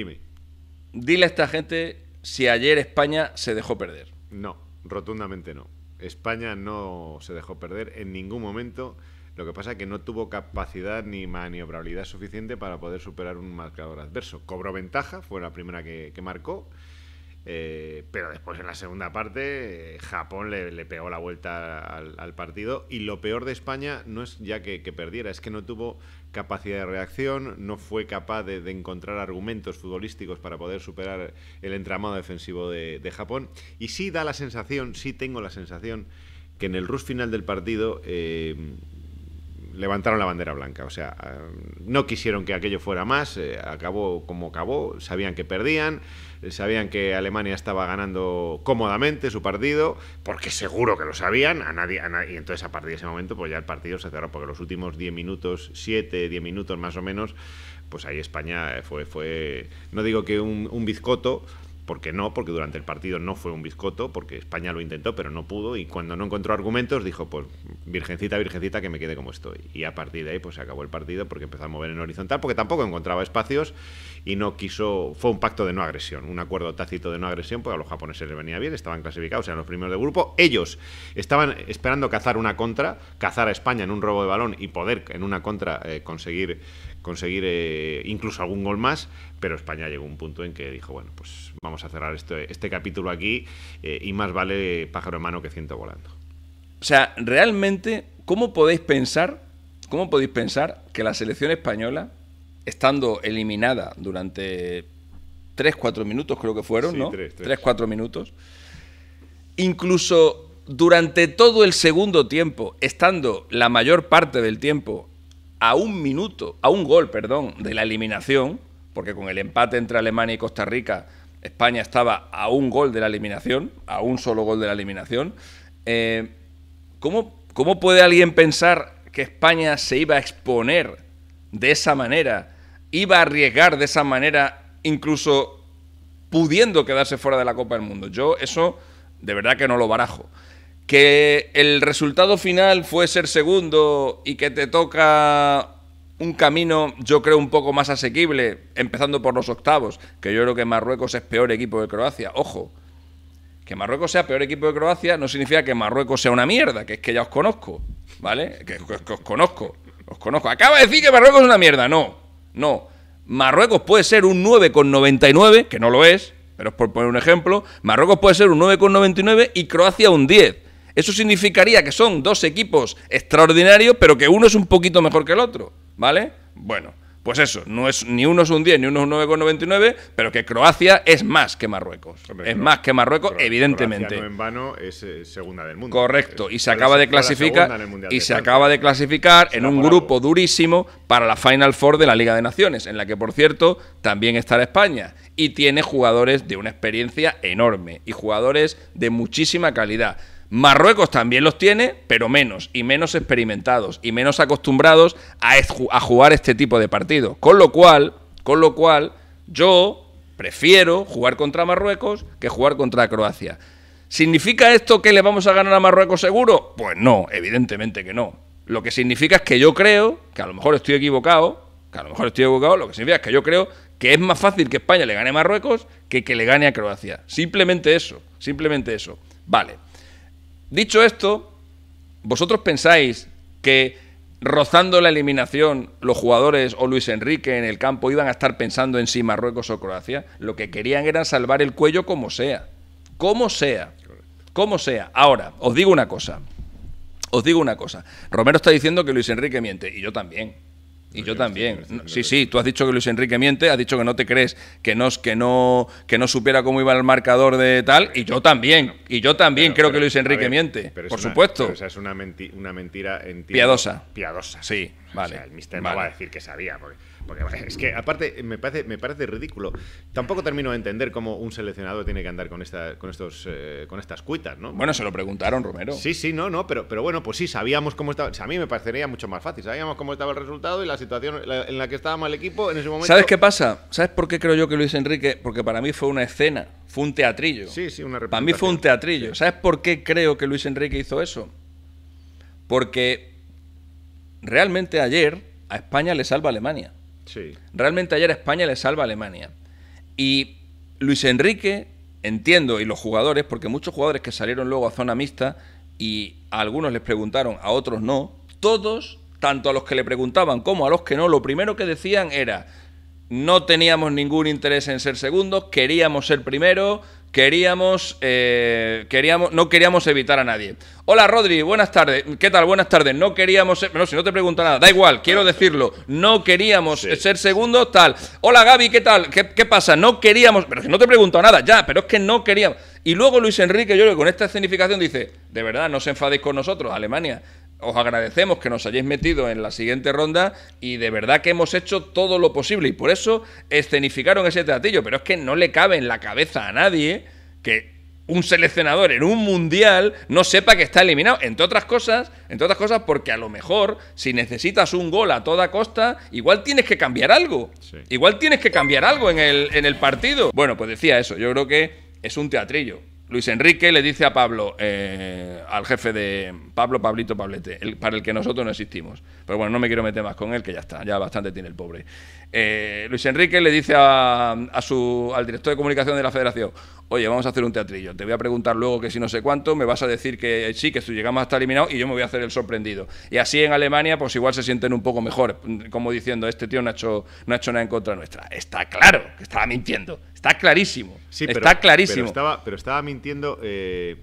Dime. Dile a esta gente si ayer España se dejó perder. No, rotundamente no. España no se dejó perder en ningún momento. Lo que pasa es que no tuvo capacidad ni maniobrabilidad suficiente para poder superar un marcador adverso. Cobró ventaja, fue la primera que, que marcó eh, pero después en la segunda parte, eh, Japón le, pegó la vuelta al, partido. Y lo peor de España no es ya que, perdiera, es que no tuvo capacidad de reacción, no fue capaz de, encontrar argumentos futbolísticos para poder superar el entramado defensivo de, Japón. Y sí da la sensación, sí tengo la sensación, que en el rush final del partido. Eh, levantaron la bandera blanca. O sea, eh, no quisieron que aquello fuera más, eh, acabó como acabó, sabían que perdían, eh, sabían que Alemania estaba ganando cómodamente su partido, porque seguro que lo sabían, a nadie, y entonces a partir de ese momento pues ya el partido se cerró, porque los últimos 10 minutos, 7, 10 minutos más o menos, pues ahí España fue, fue no digo que un, un bizcoto, porque no, porque durante el partido no fue un bizcoto, porque España lo intentó, pero no pudo, y cuando no encontró argumentos dijo, pues virgencita, virgencita, que me quede como estoy. Y a partir de ahí, pues se acabó el partido porque empezó a mover en horizontal, porque tampoco encontraba espacios y no quiso, fue un pacto de no agresión, un acuerdo tácito de no agresión, pues a los japoneses les venía bien, estaban clasificados, eran los primeros de grupo, ellos estaban esperando cazar una contra, cazar a España en un robo de balón y poder en una contra eh, conseguir conseguir eh, incluso algún gol más, pero España llegó a un punto en que dijo, bueno, pues vamos a cerrar este, este capítulo aquí eh, y más vale pájaro en mano que ciento volando. O sea, realmente, ¿cómo podéis pensar, cómo podéis pensar que la selección española, estando eliminada durante 3-4 minutos, creo que fueron, ¿no? 3-4 minutos, incluso durante todo el segundo tiempo, estando la mayor parte del tiempo a un minuto, a un gol, perdón, de la eliminación, porque con el empate entre Alemania y Costa Rica, España estaba a un gol de la eliminación, a un solo gol de la eliminación. Eh, ¿cómo, ¿Cómo puede alguien pensar que España se iba a exponer de esa manera, iba a arriesgar de esa manera, incluso pudiendo quedarse fuera de la Copa del Mundo? Yo eso de verdad que no lo barajo que el resultado final fue ser segundo y que te toca un camino, yo creo, un poco más asequible, empezando por los octavos, que yo creo que Marruecos es peor equipo de Croacia. Ojo, que Marruecos sea peor equipo de Croacia no significa que Marruecos sea una mierda, que es que ya os conozco, ¿vale? Que, os conozco, os conozco. Acaba de decir que Marruecos es una mierda, no, no. Marruecos puede ser un 9,99, que no lo es, pero es por poner un ejemplo. Marruecos puede ser un 9,99 y Croacia un 10. Eso significaría que son dos equipos extraordinarios, pero que uno es un poquito mejor que el otro, ¿vale? Bueno, pues eso, no es ni uno es un 10 ni uno es un 9,99, pero que Croacia es más que Marruecos. es más que Marruecos, evidentemente. no en vano es eh, segunda del mundo. Correcto, y se acaba de clasificar y se acaba de clasificar en un grupo durísimo para la Final Four de la Liga de Naciones, en la que por cierto también estará España y tiene jugadores de una experiencia enorme y jugadores de muchísima calidad. Marruecos también los tiene, pero menos, y menos experimentados, y menos acostumbrados a, jugar este tipo de partidos. Con lo cual, con lo cual, yo prefiero jugar contra Marruecos que jugar contra Croacia. ¿Significa esto que le vamos a ganar a Marruecos seguro? Pues no, evidentemente que no. Lo que significa es que yo creo, que a lo mejor estoy equivocado, que a lo mejor estoy equivocado, lo que significa es que yo creo que es más fácil que España le gane a Marruecos que que le gane a Croacia. Simplemente eso, simplemente eso. Vale. Dicho esto, ¿vosotros pensáis que rozando la eliminación los jugadores o Luis Enrique en el campo iban a estar pensando en si Marruecos o Croacia? Lo que querían era salvar el cuello como sea. Como sea. Como sea. Ahora, os digo una cosa. Os digo una cosa. Romero está diciendo que Luis Enrique miente, y yo también. Y yo también. Sí, sí, tú has dicho que Luis Enrique miente, has dicho que no te crees que no, que no, que no supiera cómo iba el marcador de tal, y yo también. Y yo también creo que Luis Enrique miente, por supuesto. Pero esa es una, una mentira en Piadosa. Piadosa. Sí, vale. O sea, el mister no va a decir que sabía. Porque porque es que aparte me parece, me parece ridículo. Tampoco termino de entender cómo un seleccionado tiene que andar con, esta, con, estos, eh, con estas cuitas, ¿no? Bueno, se lo preguntaron, Romero. Sí, sí, no, no, pero, pero bueno, pues sí, sabíamos cómo estaba. a mí me parecería mucho más fácil. Sabíamos cómo estaba el resultado y la situación en la que estábamos el equipo en ese momento. ¿Sabes qué pasa? ¿Sabes por qué creo yo que Luis Enrique? Porque para mí fue una escena, fue un teatrillo. Sí, sí, una Para mí fue un teatrillo. ¿Sabes por qué creo que Luis Enrique hizo eso? Porque realmente ayer a España le salva Alemania. Realmente ayer España le salva a Alemania. Y Luis Enrique, entiendo, y los jugadores, porque muchos jugadores que salieron luego a zona mixta y a algunos les preguntaron, a otros no, todos, tanto a los que le preguntaban como a los que no, lo primero que decían era, no teníamos ningún interés en ser segundos, queríamos ser primero, Queríamos, eh, queríamos, no queríamos evitar a nadie. Hola Rodri, buenas tardes. ¿Qué tal? Buenas tardes. No queríamos, no, si no te pregunto nada, da igual, quiero decirlo. No queríamos ser segundos, tal. Hola Gaby, ¿qué tal? ¿Qué, pasa? No queríamos, pero si no te pregunto nada, ya, pero es que no queríamos. Y luego Luis Enrique, yo creo que con esta escenificación dice, de verdad, no se enfadéis con nosotros, Alemania os agradecemos que nos hayáis metido en la siguiente ronda y de verdad que hemos hecho todo lo posible y por eso escenificaron ese teatillo. pero es que no le cabe en la cabeza a nadie que un seleccionador en un mundial no sepa que está eliminado. Entre otras cosas, entre otras cosas, porque a lo mejor, si necesitas un gol a toda costa, igual tienes que cambiar algo. Igual tienes que cambiar algo en el, en el partido. Bueno, pues decía eso, yo creo que es un teatrillo. Luis Enrique le dice a Pablo, eh, al jefe de Pablo, Pablito, Pablete, para el que nosotros no existimos. Pero bueno, no me quiero meter más con él, que ya está, ya bastante tiene el pobre. Eh, Luis Enrique le dice a, a su, al director de comunicación de la federación, oye, vamos a hacer un teatrillo, te voy a preguntar luego que si no sé cuánto, me vas a decir que sí, que tú llegamos hasta eliminado y yo me voy a hacer el sorprendido. Y así en Alemania, pues igual se sienten un poco mejor, como diciendo, este tío no ha hecho, no ha nada en contra nuestra. Está claro que estaba mintiendo, está clarísimo. Sí, pero, está clarísimo. Pero estaba, pero estaba mintiendo. Eh,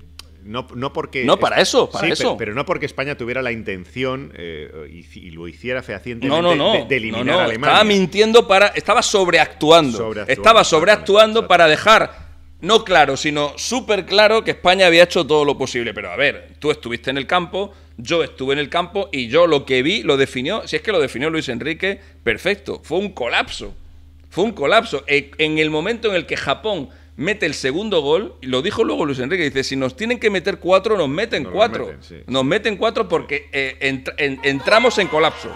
no, no, porque. No, para eso, para eso. Pero, no porque España tuviera la intención eh, y, lo hiciera fehacientemente no, no, de, eliminar a Alemania. Estaba mintiendo para. Estaba sobreactuando estaba sobreactuando para dejar no claro, sino súper claro que España había hecho todo lo posible. Pero a ver, tú estuviste en el campo, yo estuve en el campo y yo lo que vi lo definió, si es que lo definió Luis Enrique, perfecto. Fue un colapso. Fue un colapso. E, en el momento en el que Japón mete el segundo gol, y lo dijo luego Luis Enrique, dice, si nos tienen que meter cuatro, nos meten cuatro. Nos meten cuatro porque eh, entramos en colapso.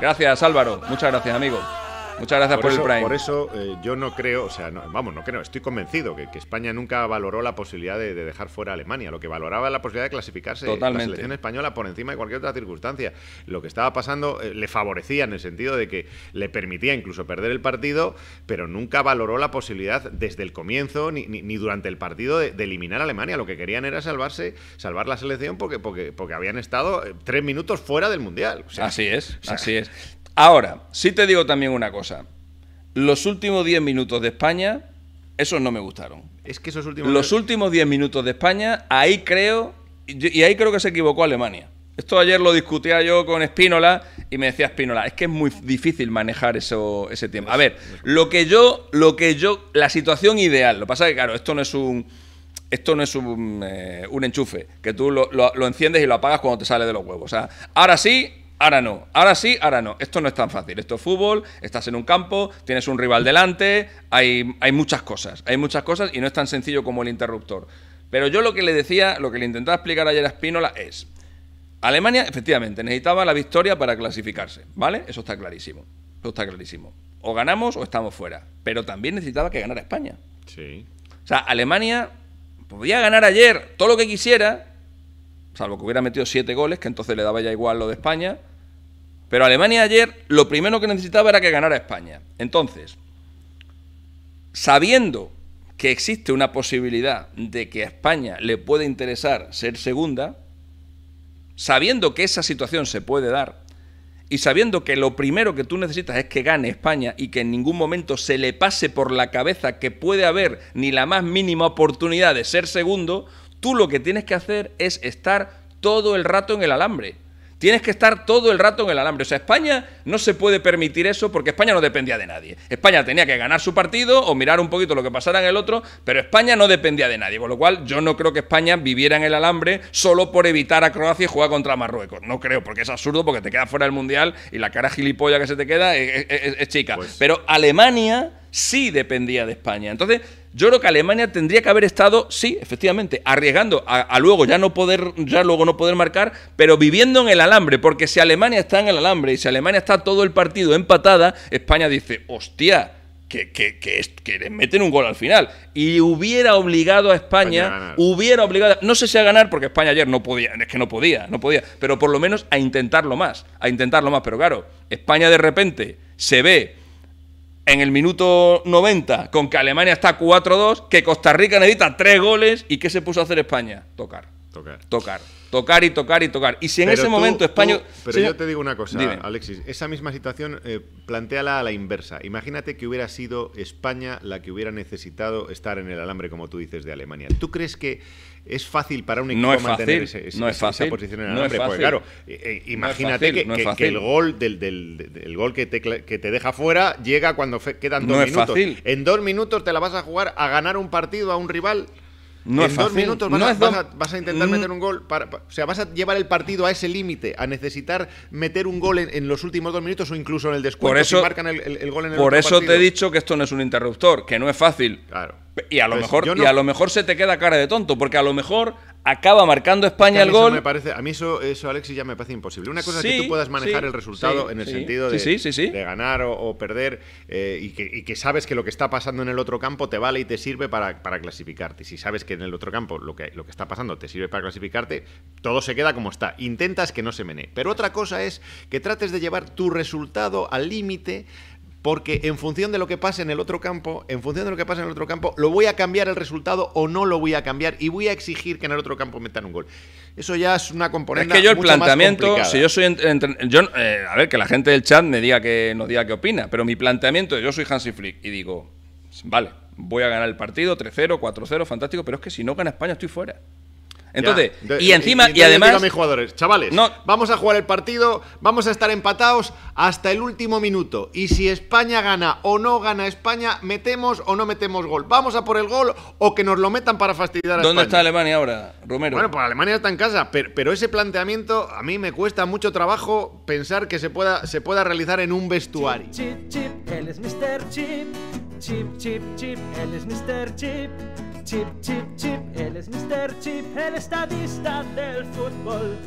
Gracias, Álvaro. Muchas gracias, amigo. Muchas gracias por, eso, el Prime. Por eso eh, yo no creo, o sea, no, vamos, no creo, estoy convencido que, España nunca valoró la posibilidad de, dejar fuera a Alemania. Lo que valoraba la posibilidad de clasificarse Totalmente. la selección española por encima de cualquier otra circunstancia. Lo que estaba pasando eh, le favorecía en el sentido de que le permitía incluso perder el partido, pero nunca valoró la posibilidad desde el comienzo ni, ni, durante el partido de, eliminar a Alemania. Lo que querían era salvarse, salvar la selección porque, porque, porque habían estado eh, tres minutos fuera del Mundial. así es, así es. Ahora, sí te digo también una cosa. Los últimos 10 minutos de España, esos no me gustaron. Es que esos últimos... Los últimos 10 minutos de España, ahí creo... Y ahí creo que se equivocó Alemania. Esto ayer lo discutía yo con Espínola y me decía Espínola, es que es muy difícil manejar eso, ese tiempo. A ver, lo que yo, lo que yo, la situación ideal, lo que pasa es que, claro, esto no es un, esto no es un, eh, enchufe, que tú lo, enciendes y lo apagas cuando te sale de los huevos. ahora sí, Ahora no, ahora sí, ahora no. Esto no es tan fácil. Esto es fútbol, estás en un campo, tienes un rival delante, hay, hay muchas cosas, hay muchas cosas y no es tan sencillo como el interruptor. Pero yo lo que le decía, lo que le intentaba explicar ayer a Spínola es, Alemania efectivamente necesitaba la victoria para clasificarse, ¿vale? Eso está clarísimo, eso está clarísimo. O ganamos o estamos fuera, pero también necesitaba que ganara España. Sí. O sea, Alemania podía ganar ayer todo lo que quisiera, salvo que hubiera metido siete goles, que entonces le daba ya igual lo de España. Pero Alemania ayer lo primero que necesitaba era que ganara España. Entonces, sabiendo que existe una posibilidad de que a España le puede interesar ser segunda, sabiendo que esa situación se puede dar y sabiendo que lo primero que tú necesitas es que gane España y que en ningún momento se le pase por la cabeza que puede haber ni la más mínima oportunidad de ser segundo, Tú lo que tienes que hacer es estar todo el rato en el alambre. Tienes que estar todo el rato en el alambre. O sea, España no se puede permitir eso porque España no dependía de nadie. España tenía que ganar su partido o mirar un poquito lo que pasara en el otro, pero España no dependía de nadie. Con lo cual, yo no creo que España viviera en el alambre solo por evitar a Croacia y jugar contra Marruecos. No creo, porque es absurdo, porque te quedas fuera del mundial y la cara gilipollas que se te queda es, chica. Pues pero Alemania sí dependía de España. Entonces yo creo que Alemania tendría que haber estado, sí, efectivamente, arriesgando a, luego ya no poder, ya luego no poder marcar, pero viviendo en el alambre, porque si Alemania está en el alambre y si Alemania está todo el partido empatada, España dice, hostia, que, que, meten un gol al final. Y hubiera obligado a España, hubiera obligado, no sé si a ganar, porque España ayer no podía, es que no podía, no podía, pero por lo menos a intentarlo más, a intentarlo más. Pero claro, España de repente se ve en el minuto 90 con que Alemania está 4-2, que Costa Rica necesita tres goles y ¿qué se puso a hacer España? Tocar. Tocar. Tocar tocar y tocar y tocar. Y si en ese momento España... pero yo, te digo una cosa, Alexis, esa misma situación eh, planteala a la inversa. Imagínate que hubiera sido España la que hubiera necesitado estar en el alambre, como tú dices, de Alemania. ¿Tú crees que es fácil para un equipo no mantener esa posición en el alambre? claro, imagínate que, el gol, del, gol que, te, que te deja fuera llega cuando quedan dos minutos. En dos minutos te la vas a jugar a ganar un partido a un rival... No en es dos fácil. minutos vas, a, intentar mm. meter un gol. o sea, vas a llevar el partido a ese límite, a necesitar meter un gol en, los últimos dos minutos o incluso en el descuento. Por eso, marcan el, gol en el Por eso te he dicho que esto no es un interruptor, que no es fácil. Claro. Y a lo, mejor, y a lo mejor se te queda cara de tonto, porque a lo mejor acaba marcando España el gol. me parece, a mí eso, eso, Alexis, ya me parece imposible. Una cosa es que tú puedas manejar el resultado en el sentido de, ganar o, perder eh, y, que, sabes que lo que está pasando en el otro campo te vale y te sirve para, para clasificarte. Si sabes que en el otro campo lo que, lo que está pasando te sirve para clasificarte, todo se queda como está. Intentas que no se menee. Pero otra cosa es que trates de llevar tu resultado al límite porque en función de lo que pase en el otro campo, en función de lo que pase en el otro campo, lo voy a cambiar el resultado o no lo voy a cambiar y voy a exigir que en el otro campo metan un gol. Eso ya es una componente. Es que yo el planteamiento, si yo soy, yo, eh, a ver que la gente del chat me diga que nos diga qué opina, pero mi planteamiento, yo soy Hansi Flick y digo, vale, voy a ganar el partido 3-0, 4-0, fantástico, pero es que si no gana España estoy fuera. Entonces, y encima, y, además. a mis jugadores, chavales, no, vamos a jugar el partido, vamos a estar empatados hasta el último minuto. Y si España gana o no gana España, metemos o no metemos gol. Vamos a por el gol o que nos lo metan para fastidiar a ¿Dónde está Alemania ahora, Romero? Bueno, pues Alemania está en casa, pero, ese planteamiento a mí me cuesta mucho trabajo pensar que se pueda, se pueda realizar en un vestuario. chip, chip. él es Mr. Chip. Chip, chip, chip, él es Mr. Chip. tip, tip, tip. Alles Mr. tip, alles stadista del fodbold.